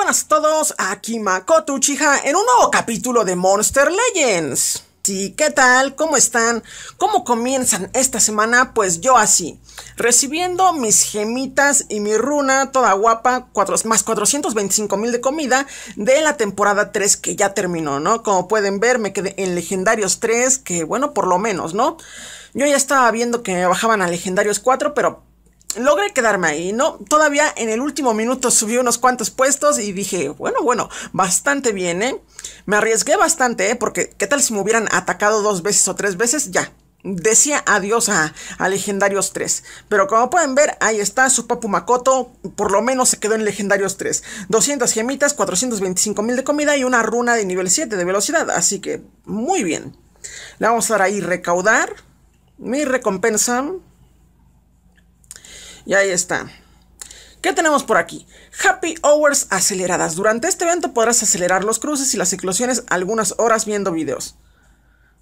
buenas a todos, aquí Makoto en un nuevo capítulo de Monster Legends. Sí, ¿qué tal? ¿Cómo están? ¿Cómo comienzan esta semana? Pues yo así, recibiendo mis gemitas y mi runa toda guapa, más 425 mil de comida de la temporada 3 que ya terminó, ¿no? Como pueden ver, me quedé en Legendarios 3, que bueno, por lo menos, ¿no? Yo ya estaba viendo que me bajaban a Legendarios 4, pero logré quedarme ahí, ¿no? Todavía en el último minuto subí unos cuantos puestos y dije, bueno, bueno, bastante bien, ¿eh? Me arriesgué bastante, ¿eh? Porque qué tal si me hubieran atacado dos veces o tres veces, ya. Decía adiós a, Legendarios 3. Pero como pueden ver, ahí está su Papu Makoto. Por lo menos se quedó en Legendarios 3. 200 gemitas, 425 mil de comida y una runa de nivel 7 de velocidad. Así que muy bien. Le vamos a dar ahí recaudar. Mi recompensa. Y ahí está. ¿Qué tenemos por aquí? Happy Hours aceleradas. Durante este evento podrás acelerar los cruces y las eclosiones algunas horas viendo videos.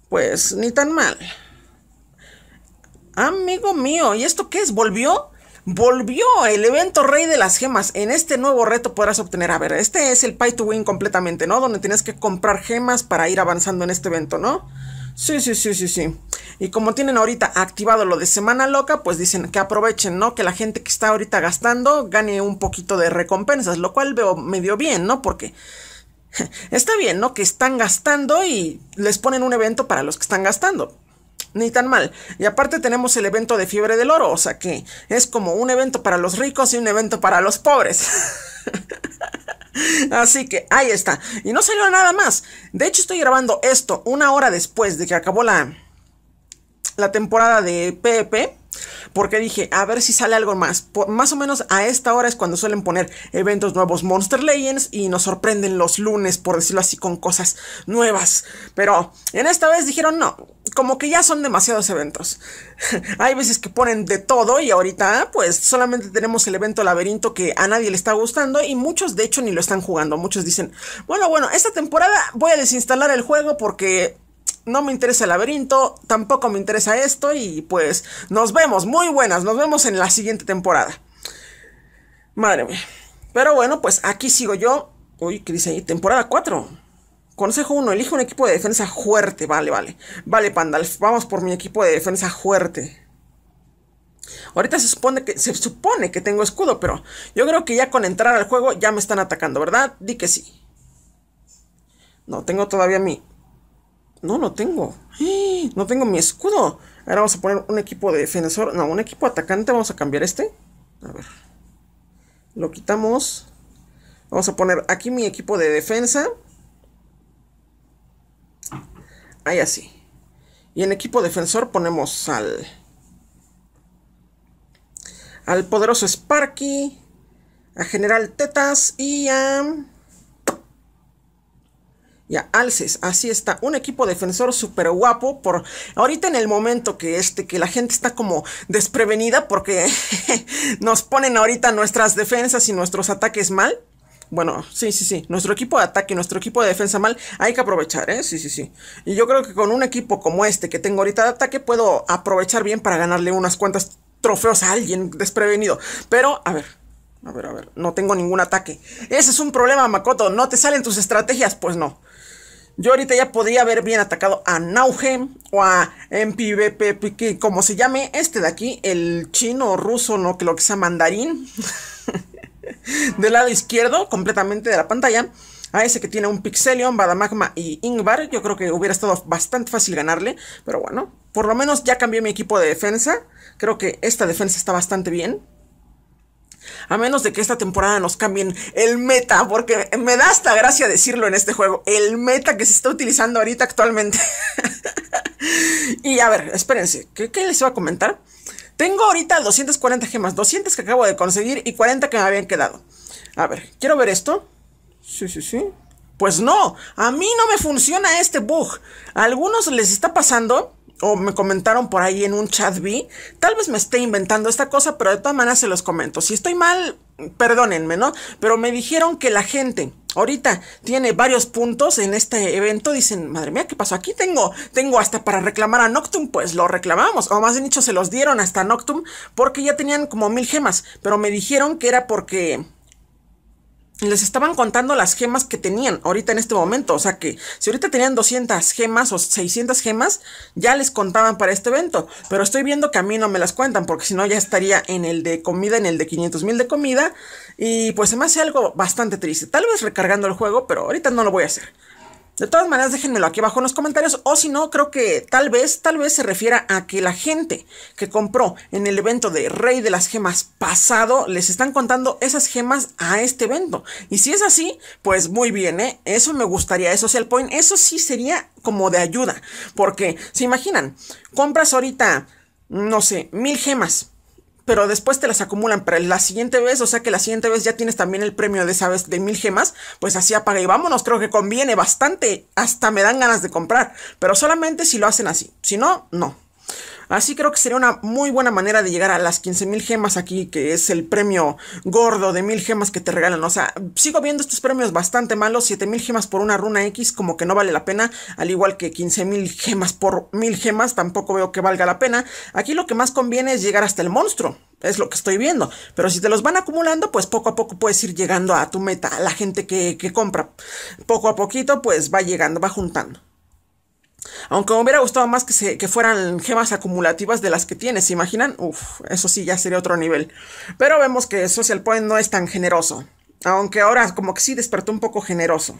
Pues ni tan mal. Amigo mío, ¿y esto qué es? ¿Volvió? Volvió el evento Rey de las Gemas. En este nuevo reto podrás obtener, a ver, este es el Pay to Win completamente, ¿no? Donde tienes que comprar gemas para ir avanzando en este evento, ¿no? Sí, sí, sí, sí, sí. Y como tienen ahorita activado lo de Semana Loca, pues dicen que aprovechen, ¿no? Que la gente que está ahorita gastando gane un poquito de recompensas, lo cual veo medio bien, ¿no? Porque está bien, ¿no? Que están gastando y les ponen un evento para los que están gastando. Ni tan mal. Y aparte tenemos el evento de fiebre del oro, o sea que es como un evento para los ricos y un evento para los pobres. Así que ahí está. Y no salió nada más. De hecho, estoy grabando esto una hora después de que acabó la, la temporada de Pepe porque dije, a ver si sale algo más. más o menos a esta hora es cuando suelen poner eventos nuevos Monster Legends y nos sorprenden los lunes, por decirlo así, con cosas nuevas. Pero en esta vez dijeron, no, como que ya son demasiados eventos. Hay veces que ponen de todo y ahorita pues solamente tenemos el evento laberinto que a nadie le está gustando y muchos de hecho ni lo están jugando. Muchos dicen, bueno, bueno, esta temporada voy a desinstalar el juego porque no me interesa el laberinto, tampoco me interesa esto y pues nos vemos, muy buenas, nos vemos en la siguiente temporada. Madre mía. Pero bueno, pues aquí sigo yo. Uy, ¿qué dice ahí? Temporada 4. Consejo 1, elige un equipo de defensa fuerte. Vale, vale. Vale, Pandalf, vamos por mi equipo de defensa fuerte. Ahorita se supone que se supone que tengo escudo, pero yo creo que ya con entrar al juego ya me están atacando, ¿verdad? Di que sí. No, tengo todavía mi no lo tengo. No tengo mi escudo. Ahora vamos a poner un equipo de defensor. No, un equipo atacante. Vamos a cambiar este. A ver. Lo quitamos. Vamos a poner aquí mi equipo de defensa. Ahí así. Y en equipo defensor ponemos al... Al poderoso Sparky. A General Tetas y a... Ya, Alces, así está. Un equipo defensor súper guapo. Por ahorita en el momento que este, que la gente está como desprevenida porque nos ponen ahorita nuestras defensas y nuestros ataques mal. Bueno, sí, sí, sí. Nuestro equipo de ataque, y nuestro equipo de defensa mal, hay que aprovechar, ¿eh? Sí, sí, sí. Y yo creo que con un equipo como este que tengo ahorita de ataque, puedo aprovechar bien para ganarle unas cuantas trofeos a alguien desprevenido. Pero, a ver, a ver, a ver. No tengo ningún ataque. Ese es un problema, Makoto. ¿No te salen tus estrategias? Pues no. Yo ahorita ya podría haber bien atacado a Nauhem o a MPVP, como se llame este de aquí, el chino ruso, no que lo que sea mandarín. Del lado izquierdo, completamente de la pantalla. A ese que tiene un Pixelion, Badamagma y Ingvar. Yo creo que hubiera estado bastante fácil ganarle. Pero bueno, por lo menos ya cambié mi equipo de defensa. Creo que esta defensa está bastante bien. A menos de que esta temporada nos cambien el meta, porque me da hasta gracia decirlo en este juego, el meta que se está utilizando ahorita actualmente. y a ver, espérense, ¿qué, les iba a comentar? Tengo ahorita 240 gemas, 200 que acabo de conseguir y 40 que me habían quedado. A ver, quiero ver esto. Sí, sí, sí. Pues no, a mí no me funciona este bug. A algunos les está pasando o me comentaron por ahí en un chat vi, tal vez me esté inventando esta cosa, pero de todas maneras se los comento. Si estoy mal, perdónenme, ¿no? Pero me dijeron que la gente ahorita tiene varios puntos en este evento, dicen, madre mía, ¿qué pasó? Aquí tengo, tengo hasta para reclamar a Noctum, pues lo reclamamos, o más bien dicho, se los dieron hasta Noctum, porque ya tenían como mil gemas, pero me dijeron que era porque les estaban contando las gemas que tenían ahorita en este momento. O sea que si ahorita tenían 200 gemas o 600 gemas, ya les contaban para este evento. Pero estoy viendo que a mí no me las cuentan porque si no ya estaría en el de comida, en el de 500 mil de comida. Y pues se me hace algo bastante triste. Tal vez recargando el juego, pero ahorita no lo voy a hacer. De todas maneras, déjenmelo aquí abajo en los comentarios. O si no, creo que tal vez, tal vez se refiera a que la gente que compró en el evento de Rey de las Gemas pasado, les están contando esas gemas a este evento. Y si es así, pues muy bien, ¿eh? Eso me gustaría, eso el Point. Eso sí sería como de ayuda. Porque, ¿se imaginan? Compras ahorita, no sé, mil gemas pero después te las acumulan para la siguiente vez, o sea que la siguiente vez ya tienes también el premio de esa vez de mil gemas, pues así apaga y vámonos, creo que conviene bastante, hasta me dan ganas de comprar, pero solamente si lo hacen así, si no, no. Así creo que sería una muy buena manera de llegar a las 15.000 gemas aquí, que es el premio gordo de 1.000 gemas que te regalan. O sea, sigo viendo estos premios bastante malos. 7.000 gemas por una runa X como que no vale la pena. Al igual que 15.000 gemas por 1.000 gemas tampoco veo que valga la pena. Aquí lo que más conviene es llegar hasta el monstruo. Es lo que estoy viendo. Pero si te los van acumulando, pues poco a poco puedes ir llegando a tu meta. A la gente que, que compra. Poco a poquito, pues va llegando, va juntando. Aunque me hubiera gustado más que, fueran gemas acumulativas de las que tienes, ¿se imaginan? Uf, eso sí, ya sería otro nivel. Pero vemos que Social Point no es tan generoso. Aunque ahora como que sí despertó un poco generoso.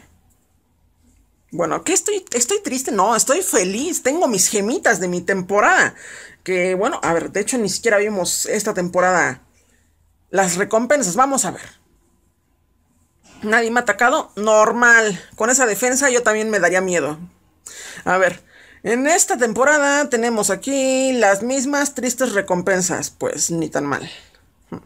Bueno, ¿qué estoy? ¿Estoy triste? No, estoy feliz. Tengo mis gemitas de mi temporada. Que bueno, a ver, de hecho ni siquiera vimos esta temporada las recompensas. Vamos a ver. Nadie me ha atacado. Normal. Con esa defensa yo también me daría miedo. A ver, en esta temporada tenemos aquí las mismas tristes recompensas, pues ni tan mal. Hmm.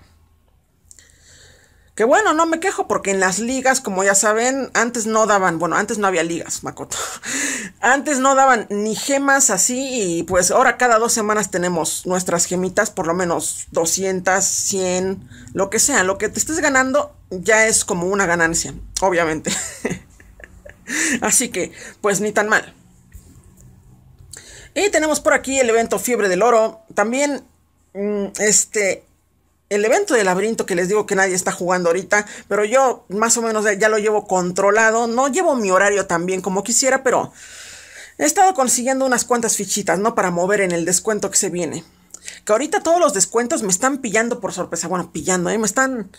Que bueno, no me quejo porque en las ligas, como ya saben, antes no daban, bueno, antes no había ligas, Makoto. Antes no daban ni gemas así y pues ahora cada dos semanas tenemos nuestras gemitas, por lo menos 200, 100, lo que sea, lo que te estés ganando ya es como una ganancia, obviamente. Así que, pues ni tan mal. Y tenemos por aquí el evento Fiebre del Oro. También, mm, este, el evento de laberinto que les digo que nadie está jugando ahorita, pero yo más o menos ya lo llevo controlado. No llevo mi horario tan bien como quisiera, pero he estado consiguiendo unas cuantas fichitas, ¿no? Para mover en el descuento que se viene. Que ahorita todos los descuentos me están pillando por sorpresa. Bueno, pillando, ¿eh? Me están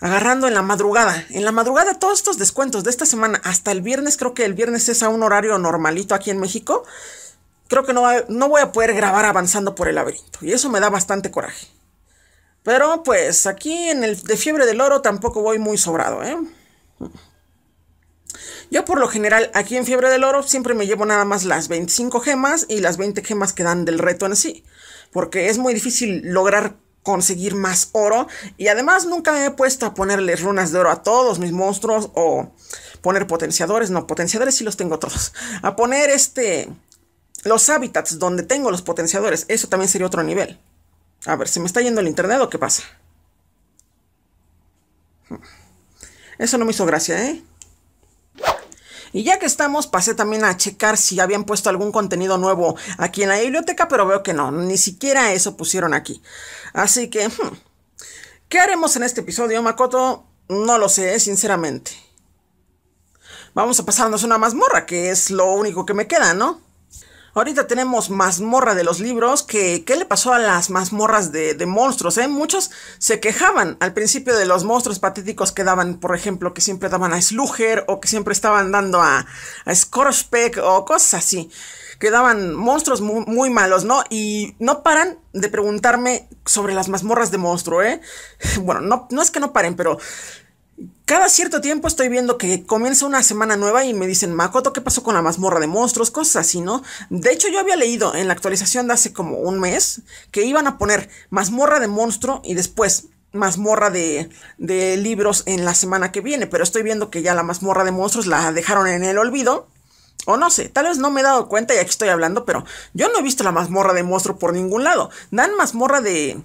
agarrando en la madrugada. En la madrugada todos estos descuentos de esta semana hasta el viernes, creo que el viernes es a un horario normalito aquí en México. Creo que no, voy a poder grabar avanzando por el laberinto y eso me da bastante coraje. Pero pues aquí en el de fiebre del oro tampoco voy muy sobrado, ¿eh? Yo por lo general aquí en Fiebre del Oro siempre me llevo nada más las 25 gemas y las 20 gemas que dan del reto en sí, porque es muy difícil lograr conseguir más oro. Y además nunca me he puesto a ponerle runas de oro a todos mis monstruos o poner potenciadores. No, potenciadores si los tengo todos. A poner este... Los hábitats donde tengo los potenciadores. Eso también sería otro nivel. A ver, ¿se me está yendo el internet o qué pasa? Hmm. Eso no me hizo gracia, ¿eh? Y ya que estamos, pasé también a checar si habían puesto algún contenido nuevo aquí en la biblioteca, pero veo que no, ni siquiera eso pusieron aquí. Así que, hmm, ¿qué haremos en este episodio, Makoto? No lo sé, sinceramente. Vamos a pasarnos una mazmorra, que es lo único que me queda, ¿no? Ahorita tenemos mazmorra de los libros, que ¿qué le pasó a las mazmorras de, monstruos? Eh? Muchos se quejaban al principio de los monstruos patéticos que daban, por ejemplo, que siempre daban a sluger o que siempre estaban dando a, a o cosas así. Que daban monstruos muy, malos, ¿no? Y no paran de preguntarme sobre las mazmorras de monstruo, ¿eh? Bueno, no, no es que no paren, pero cada cierto tiempo estoy viendo que comienza una semana nueva y me dicen, Makoto, ¿qué pasó con la mazmorra de monstruos? Cosas así, ¿no? De hecho, yo había leído en la actualización de hace como un mes que iban a poner mazmorra de monstruo y después mazmorra de, de libros en la semana que viene, pero estoy viendo que ya la mazmorra de monstruos la dejaron en el olvido. O no sé, tal vez no me he dado cuenta y aquí estoy hablando, pero yo no he visto la mazmorra de monstruo por ningún lado. Dan mazmorra de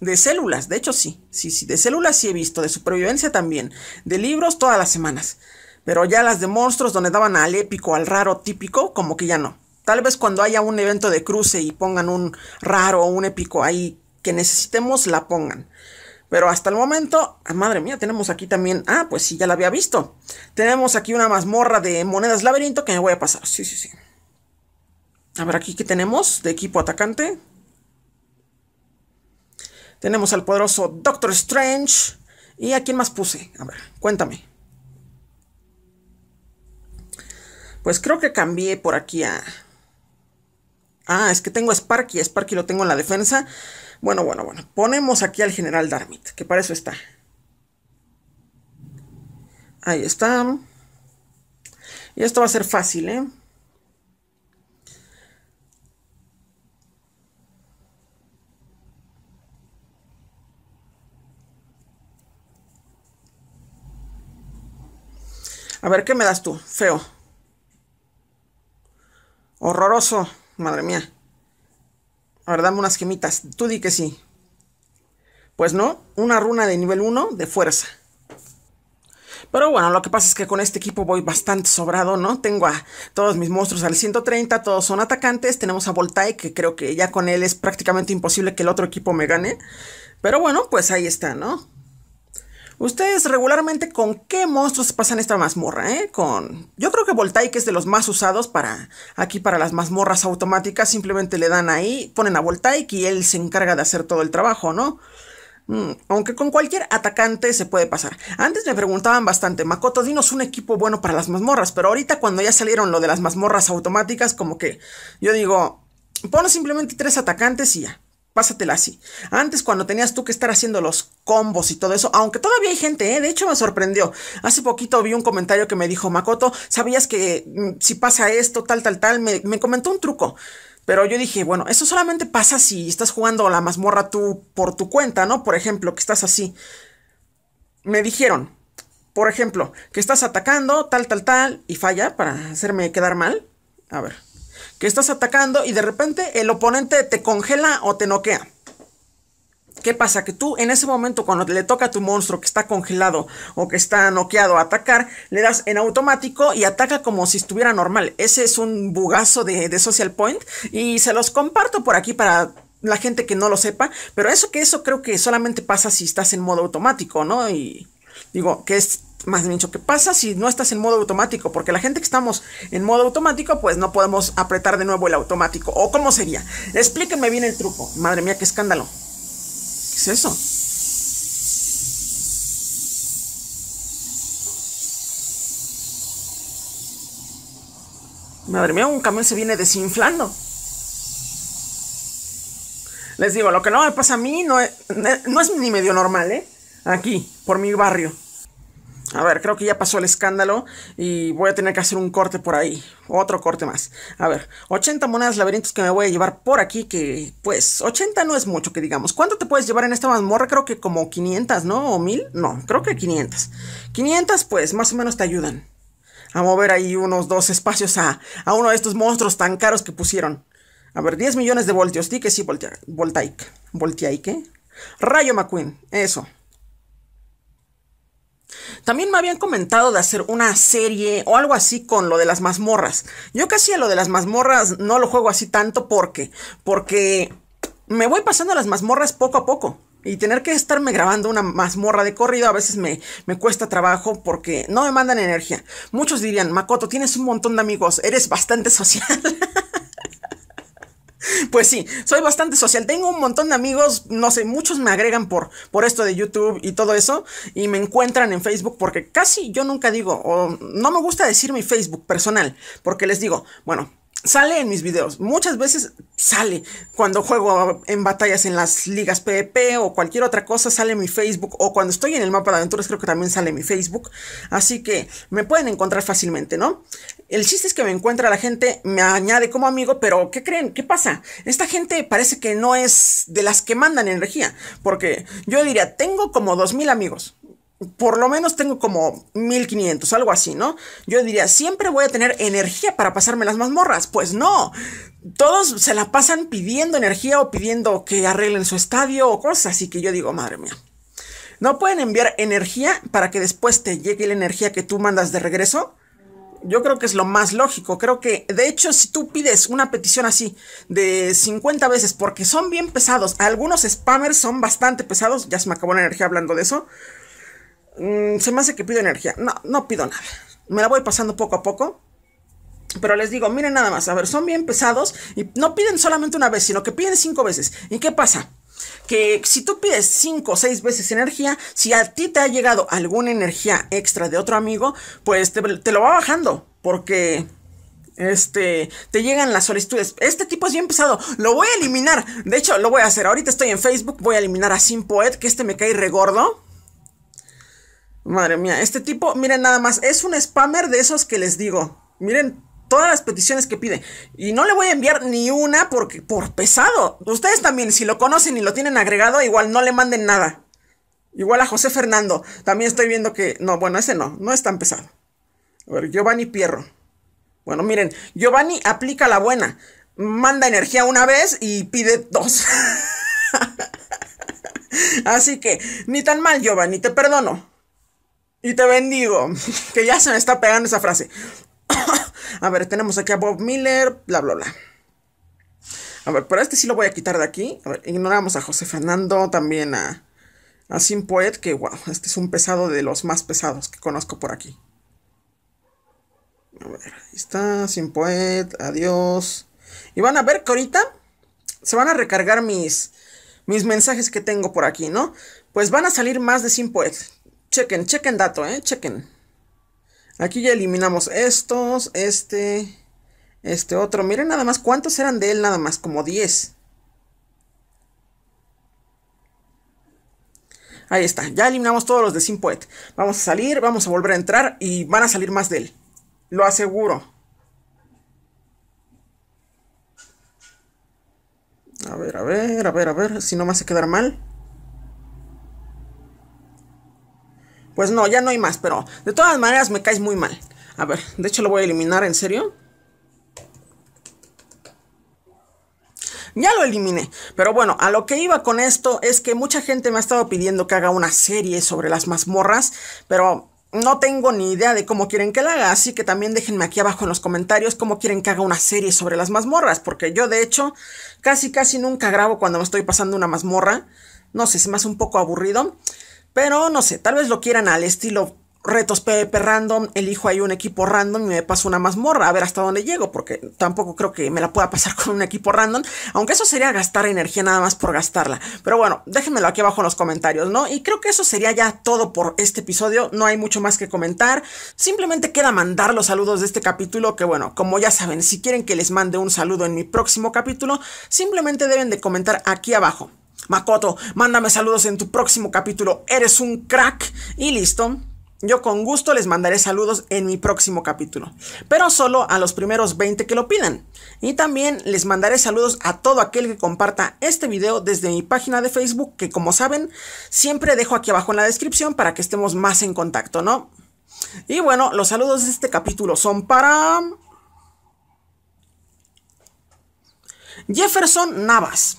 de células, de hecho sí, sí, sí, de células sí he visto, de supervivencia también, de libros todas las semanas. Pero ya las de monstruos donde daban al épico, al raro típico, como que ya no. Tal vez cuando haya un evento de cruce y pongan un raro o un épico ahí que necesitemos, la pongan. Pero hasta el momento, ah, madre mía, tenemos aquí también, ah, pues sí, ya la había visto. Tenemos aquí una mazmorra de monedas laberinto que me voy a pasar, sí, sí, sí. A ver, aquí que tenemos de equipo atacante. Tenemos al poderoso Doctor Strange. ¿Y a quién más puse? A ver, cuéntame. Pues creo que cambié por aquí a... Ah, es que tengo a Sparky. Sparky lo tengo en la defensa. Bueno, bueno, bueno. Ponemos aquí al general Darmit, que para eso está. Ahí está. Y esto va a ser fácil, ¿eh? A ver, ¿qué me das tú? Feo. Horroroso. Madre mía. A ver, dame unas gemitas. Tú di que sí. Pues no, una runa de nivel 1 de fuerza. Pero bueno, lo que pasa es que con este equipo voy bastante sobrado, ¿no? Tengo a todos mis monstruos al 130, todos son atacantes. Tenemos a Voltae, que creo que ya con él es prácticamente imposible que el otro equipo me gane. Pero bueno, pues ahí está, ¿no? Ustedes regularmente con qué monstruos pasan esta mazmorra, ¿eh? Con... Yo creo que Voltaic es de los más usados para... Aquí para las mazmorras automáticas simplemente le dan ahí, ponen a Voltaic y él se encarga de hacer todo el trabajo, ¿no? Mm, aunque con cualquier atacante se puede pasar. Antes me preguntaban bastante, Makoto, dinos un equipo bueno para las mazmorras, pero ahorita cuando ya salieron lo de las mazmorras automáticas, como que yo digo, pon simplemente tres atacantes y ya pásatela así. Antes cuando tenías tú que estar haciendo los combos y todo eso, aunque todavía hay gente, ¿eh? de hecho me sorprendió. Hace poquito vi un comentario que me dijo, Makoto, ¿sabías que mm, si pasa esto, tal, tal, tal? Me, me comentó un truco. Pero yo dije, bueno, eso solamente pasa si estás jugando la mazmorra tú por tu cuenta, ¿no? Por ejemplo, que estás así. Me dijeron, por ejemplo, que estás atacando, tal, tal, tal, y falla para hacerme quedar mal. A ver que estás atacando y de repente el oponente te congela o te noquea. ¿Qué pasa? Que tú en ese momento cuando le toca a tu monstruo que está congelado o que está noqueado a atacar, le das en automático y ataca como si estuviera normal. Ese es un bugazo de, de Social Point y se los comparto por aquí para la gente que no lo sepa, pero eso que eso creo que solamente pasa si estás en modo automático, ¿no? Y digo, que es más bien ¿qué pasa si no estás en modo automático? Porque la gente que estamos en modo automático, pues no podemos apretar de nuevo el automático. ¿O cómo sería? Explíquenme bien el truco. Madre mía, qué escándalo. ¿Qué es eso? Madre mía, un camión se viene desinflando. Les digo, lo que no me pasa a mí no no es ni medio normal, ¿eh? Aquí, por mi barrio. A ver, creo que ya pasó el escándalo y voy a tener que hacer un corte por ahí. Otro corte más. A ver, 80 monedas laberintos que me voy a llevar por aquí, que pues 80 no es mucho que digamos. ¿Cuánto te puedes llevar en esta mazmorra? Creo que como 500, ¿no? ¿O 1000? No, creo que 500. 500 pues más o menos te ayudan a mover ahí unos dos espacios a, a uno de estos monstruos tan caros que pusieron. A ver, 10 millones de voltios. Sí que sí, voltaic. Voltaic, ¿eh? Rayo McQueen, eso. También me habían comentado de hacer una serie o algo así con lo de las mazmorras. Yo casi a lo de las mazmorras no lo juego así tanto porque, porque me voy pasando las mazmorras poco a poco. Y tener que estarme grabando una mazmorra de corrido a veces me, me, cuesta trabajo porque no me mandan energía. Muchos dirían, Makoto, tienes un montón de amigos, eres bastante social. Pues sí, soy bastante social. Tengo un montón de amigos, no sé, muchos me agregan por, por esto de YouTube y todo eso, y me encuentran en Facebook porque casi yo nunca digo, o no me gusta decir mi Facebook personal, porque les digo, bueno, Sale en mis videos, muchas veces sale. Cuando juego en batallas en las ligas PvP o cualquier otra cosa, sale mi Facebook. O cuando estoy en el mapa de aventuras, creo que también sale mi Facebook. Así que me pueden encontrar fácilmente, ¿no? El chiste es que me encuentra la gente, me añade como amigo, pero ¿qué creen? ¿Qué pasa? Esta gente parece que no es de las que mandan energía. Porque yo diría, tengo como 2.000 amigos por lo menos tengo como 1500, algo así, ¿no? Yo diría, siempre voy a tener energía para pasarme las mazmorras. Pues no, todos se la pasan pidiendo energía o pidiendo que arreglen su estadio o cosas así que yo digo, madre mía. No pueden enviar energía para que después te llegue la energía que tú mandas de regreso. Yo creo que es lo más lógico. Creo que, de hecho, si tú pides una petición así de 50 veces, porque son bien pesados, algunos spammers son bastante pesados, ya se me acabó la energía hablando de eso. Mm, se me hace que pido energía. No, no pido nada. Me la voy pasando poco a poco. Pero les digo, miren nada más, a ver, son bien pesados y no piden solamente una vez, sino que piden cinco veces. ¿Y qué pasa? que si tú pides cinco o seis veces energía, si a ti te ha llegado alguna energía extra de otro amigo, pues te, lo va bajando, porque este, te llegan las solicitudes. Este tipo es bien pesado, lo voy a eliminar. De hecho, lo voy a hacer. Ahorita estoy en Facebook, voy a eliminar a Simpoet, que este me cae regordo. Madre mía, este tipo, miren nada más, es un spammer de esos que les digo. Miren todas las peticiones que pide. Y no le voy a enviar ni una porque por pesado. Ustedes también, si lo conocen y lo tienen agregado, igual no le manden nada. Igual a José Fernando. También estoy viendo que... No, bueno, ese no, no es tan pesado. A ver, Giovanni Pierro. Bueno, miren, Giovanni aplica la buena. Manda energía una vez y pide dos. Así que, ni tan mal, Giovanni, te perdono y te bendigo. Que ya se me está pegando esa frase. a ver, tenemos aquí a Bob Miller, bla, bla, bla. A ver, pero este sí lo voy a quitar de aquí. A ver, ignoramos a José Fernando, también a, a Poet, que wow, este es un pesado de los más pesados que conozco por aquí. A ver, ahí está, Sin Poet, adiós. Y van a ver que ahorita se van a recargar mis, mis mensajes que tengo por aquí, ¿no? Pues van a salir más de Sin Poet. Chequen, chequen dato, ¿eh? Chequen. Aquí ya eliminamos estos, este, este otro. Miren nada más cuántos eran de él, nada más, como 10. Ahí está, ya eliminamos todos los de Simpoet. Vamos a salir, vamos a volver a entrar y van a salir más de él. Lo aseguro. A ver, a ver, a ver, a ver, si no me hace quedar mal. Pues no, ya no hay más, pero de todas maneras me caes muy mal. A ver, de hecho lo voy a eliminar, ¿en serio? Ya lo eliminé. Pero bueno, a lo que iba con esto es que mucha gente me ha estado pidiendo que haga una serie sobre las mazmorras, pero no tengo ni idea de cómo quieren que la haga, así que también déjenme aquí abajo en los comentarios cómo quieren que haga una serie sobre las mazmorras, porque yo de hecho casi casi nunca grabo cuando me estoy pasando una mazmorra. No sé, se me hace un poco aburrido. Pero no sé, tal vez lo quieran al estilo retos PvP random, elijo ahí un equipo random y me paso una mazmorra a ver hasta dónde llego, porque tampoco creo que me la pueda pasar con un equipo random, aunque eso sería gastar energía nada más por gastarla. Pero bueno, déjenmelo aquí abajo en los comentarios, ¿no? Y creo que eso sería ya todo por este episodio, no hay mucho más que comentar, simplemente queda mandar los saludos de este capítulo, que bueno, como ya saben, si quieren que les mande un saludo en mi próximo capítulo, simplemente deben de comentar aquí abajo. Makoto, mándame saludos en tu próximo capítulo. Eres un crack. Y listo. Yo con gusto les mandaré saludos en mi próximo capítulo, pero solo a los primeros 20 que lo pidan. Y también les mandaré saludos a todo aquel que comparta este video desde mi página de Facebook, que como saben, siempre dejo aquí abajo en la descripción para que estemos más en contacto, ¿no? Y bueno, los saludos de este capítulo son para... Jefferson Navas.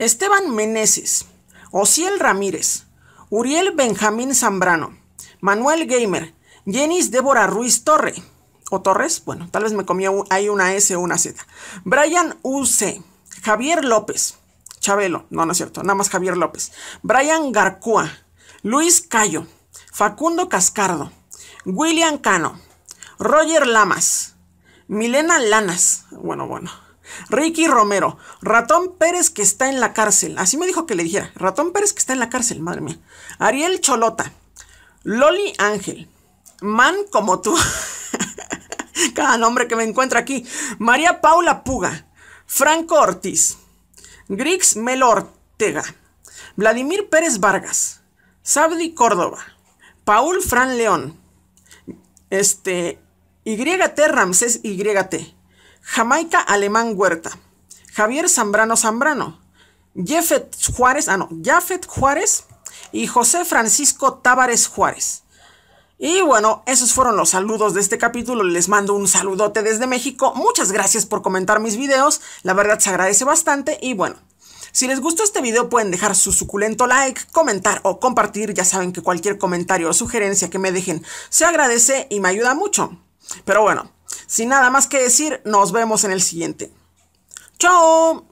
Esteban Meneses, Ociel Ramírez, Uriel Benjamín Zambrano, Manuel Gamer, Jenis Débora Ruiz Torre, o Torres, bueno, tal vez me comía ahí una S o una Z, Brian UC, Javier López, Chabelo, no, no es cierto, nada más Javier López, Brian Garcúa, Luis Cayo, Facundo Cascardo, William Cano, Roger Lamas, Milena Lanas, bueno, bueno, Ricky Romero, Ratón Pérez que está en la cárcel. Así me dijo que le dijera. Ratón Pérez que está en la cárcel, madre mía. Ariel Cholota, Loli Ángel, Man como tú. Cada nombre que me encuentra aquí. María Paula Puga, Franco Ortiz, Grix Melo Ortega, Vladimir Pérez Vargas, Sabdi Córdoba, Paul Fran León, este, YT Ramsés YT. Jamaica Alemán Huerta, Javier Zambrano Zambrano, Jeffet Juárez, ah no, Jafet Juárez y José Francisco Tavares Juárez. Y bueno, esos fueron los saludos de este capítulo. Les mando un saludote desde México. Muchas gracias por comentar mis videos. La verdad se agradece bastante. Y bueno, si les gustó este video pueden dejar su suculento like, comentar o compartir. Ya saben que cualquier comentario o sugerencia que me dejen se agradece y me ayuda mucho. Pero bueno, sin nada más que decir, nos vemos en el siguiente. ¡Chao!